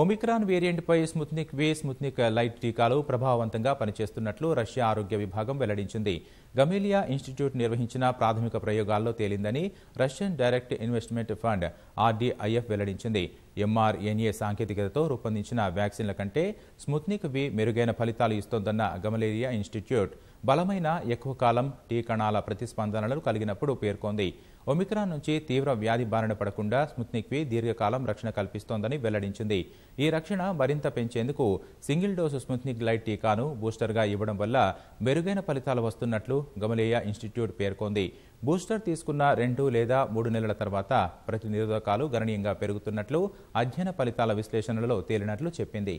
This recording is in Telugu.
ఒమిక్రాన్ వేరియంట్పై స్ముత్నిక్ వే స్ముత్నిక్ లైట్ టీకాలు ప్రభావవంతంగా పనిచేస్తున్నట్లు రష్యా ఆరోగ్య విభాగం వెల్లడించింది గమేలియా ఇన్స్టిట్యూట్ నిర్వహించిన ప్రాథమిక ప్రయోగాల్లో తేలిందని Russian Direct Investment Fund RDIF వెల్లడించింది ఎంఆర్ఎన్ఏ సాంకేతికతతో రూపొందించిన వ్యాక్సిన్ల కంటే స్ముత్నిక్ వి మెరుగైన ఫలితాలు ఇస్తోందన్న గమలేరియా ఇన్స్టిట్యూట్ బలమైన ఎక్కువ కాలం టీ కణాల ప్రతిస్పందనలు కలిగినప్పుడు పేర్కొంది ఒమిక్రాన్ నుంచి తీవ్ర వ్యాధి బారిన పడకుండా స్ముత్నిక్ వి దీర్ఘకాలం రక్షణ కల్పిస్తోందని వెల్లడించింది ఈ రక్షణ మరింత పెంచేందుకు సింగిల్ డోసు స్ముత్నిక్ లైట్ టీకాను బూస్టర్గా ఇవ్వడం వల్ల మెరుగైన ఫలితాలు వస్తున్నట్లు గమలేయా ఇన్స్టిట్యూట్ పేర్కొంది బూస్టర్ తీసుకున్న రెండు లేదా మూడు నెలల తర్వాత ప్రతి నిరోధకాలు గణనీయంగా పెరుగుతున్నట్లు అధ్యయన ఫలితాల విశ్లేషణలో తేలినట్లు చెప్పింది